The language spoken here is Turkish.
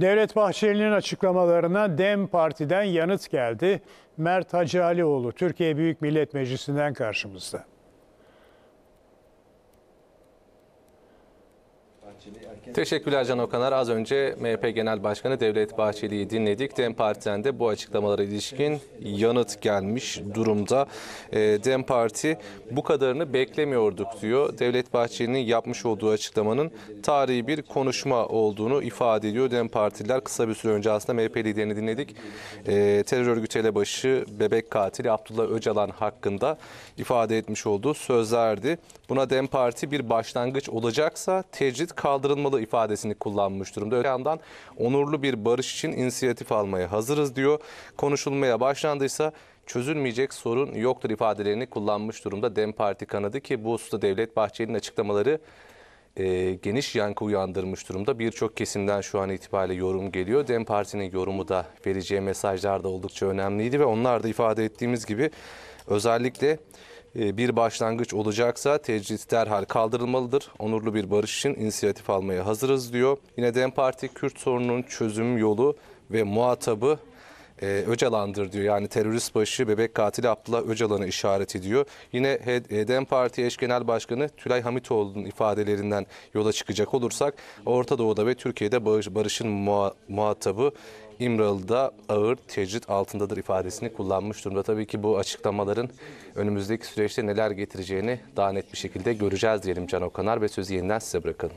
Devlet Bahçeli'nin açıklamalarına DEM Parti'den yanıt geldi. Mert Hacı Türkiye Büyük Millet Meclisi'nden karşımızda. Teşekkürler Can Okanar. Az önce MHP Genel Başkanı Devlet Bahçeli'yi dinledik. DEM Parti'den de bu açıklamalara ilişkin yanıt gelmiş durumda. Ee, DEM Parti bu kadarını beklemiyorduk diyor. Devlet Bahçeli'nin yapmış olduğu açıklamanın tarihi bir konuşma olduğunu ifade ediyor. DEM Partililer kısa bir süre önce aslında MHP liderini dinledik. Ee, terör örgütü elebaşı bebek katili Abdullah Öcalan hakkında ifade etmiş olduğu sözlerdi. Buna DEM Parti bir başlangıç olacaksa tecrit kaldırılmalı ifadesini kullanmış durumda. Öte yandan onurlu bir barış için inisiyatif almaya hazırız diyor. Konuşulmaya başlandıysa çözülmeyecek sorun yoktur ifadelerini kullanmış durumda Dem Parti kanadı ki bu hususta Devlet Bahçeli'nin açıklamaları e, geniş yankı uyandırmış durumda. Birçok kesimden şu an itibariyle yorum geliyor. Dem Parti'nin yorumu da vereceği mesajlar da oldukça önemliydi ve onlar da ifade ettiğimiz gibi özellikle ee, bir başlangıç olacaksa tecrit derhal kaldırılmalıdır. Onurlu bir barış için inisiyatif almaya hazırız diyor. Yine DEM Parti Kürt sorununun çözüm yolu ve muhatabı e, Öcalan'dır diyor. Yani terörist başı bebek katili Abdullah Öcalan'ı işaret ediyor. Yine e, DEM Parti eş genel başkanı Tülay Hamitoğlu'nun ifadelerinden yola çıkacak olursak Orta Doğu'da ve Türkiye'de barışın muhatabı İmralı'da ağır tecrit altındadır ifadesini kullanmış durumda. Tabii ki bu açıklamaların önümüzdeki süreçte neler getireceğini daha net bir şekilde göreceğiz diyelim Can Okanar ve sözü yeniden size bırakalım.